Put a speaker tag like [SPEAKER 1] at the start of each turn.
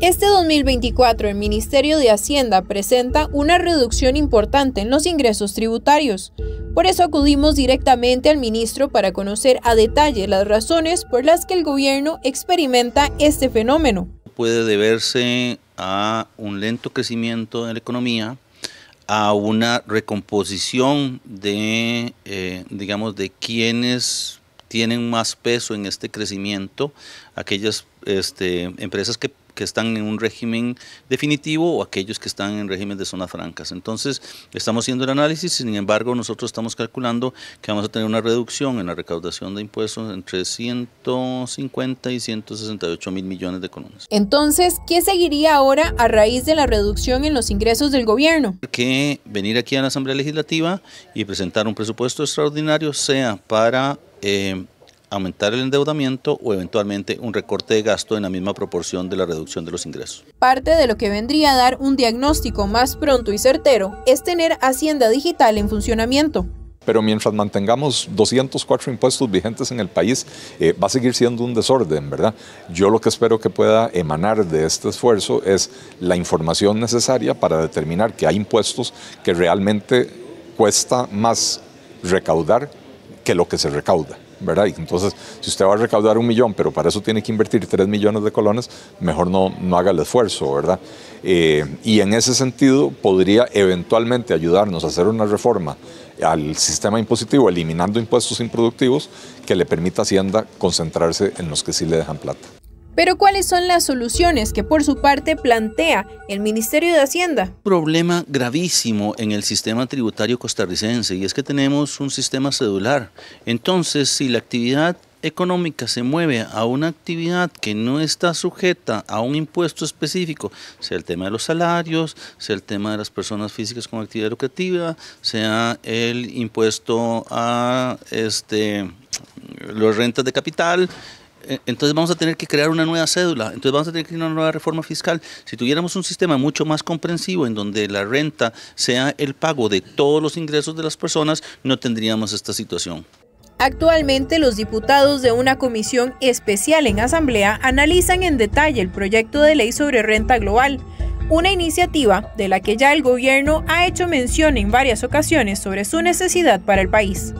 [SPEAKER 1] Este 2024 el Ministerio de Hacienda presenta una reducción importante en los ingresos tributarios. Por eso acudimos directamente al ministro para conocer a detalle las razones por las que el gobierno experimenta este fenómeno.
[SPEAKER 2] Puede deberse a un lento crecimiento de la economía, a una recomposición de, eh, digamos, de quienes tienen más peso en este crecimiento aquellas este, empresas que, que, están en un régimen definitivo o aquellos que están en régimen de zonas francas. Entonces, estamos haciendo el análisis, sin embargo, nosotros estamos calculando que vamos a tener una reducción en la recaudación de impuestos entre 150 y 168 mil millones de colones.
[SPEAKER 1] Entonces, ¿qué seguiría ahora a raíz de la reducción en los ingresos del gobierno?
[SPEAKER 2] Que venir aquí a la Asamblea Legislativa y presentar un presupuesto extraordinario sea para eh, aumentar el endeudamiento o eventualmente un recorte de gasto en la misma proporción de la reducción de los ingresos.
[SPEAKER 1] Parte de lo que vendría a dar un diagnóstico más pronto y certero es tener Hacienda Digital en funcionamiento.
[SPEAKER 3] Pero mientras mantengamos 204 impuestos vigentes en el país, eh, va a seguir siendo un desorden, ¿verdad? Yo lo que espero que pueda emanar de este esfuerzo es la información necesaria para determinar que hay impuestos que realmente cuesta más recaudar que lo que se recauda, ¿verdad? entonces, si usted va a recaudar un millón, pero para eso tiene que invertir tres millones de colones, mejor no, no haga el esfuerzo, ¿verdad? Eh, y en ese sentido, podría eventualmente ayudarnos a hacer una reforma al sistema impositivo, eliminando impuestos improductivos, que le permita a Hacienda concentrarse en los que sí le dejan plata.
[SPEAKER 1] Pero ¿cuáles son las soluciones que por su parte plantea el Ministerio de Hacienda?
[SPEAKER 2] Problema gravísimo en el sistema tributario costarricense y es que tenemos un sistema cedular. Entonces, si la actividad económica se mueve a una actividad que no está sujeta a un impuesto específico, sea el tema de los salarios, sea el tema de las personas físicas con actividad lucrativa, sea el impuesto a este, las rentas de capital, eh, entonces vamos a tener que crear una nueva cédula, entonces vamos a tener que crear una nueva reforma fiscal. Si tuviéramos un sistema mucho más comprensivo en donde la renta sea el pago de todos los ingresos de las personas, no tendríamos esta situación.
[SPEAKER 1] Actualmente los diputados de una comisión especial en Asamblea analizan en detalle el proyecto de ley sobre renta global, una iniciativa de la que ya el gobierno ha hecho mención en varias ocasiones sobre su necesidad para el país.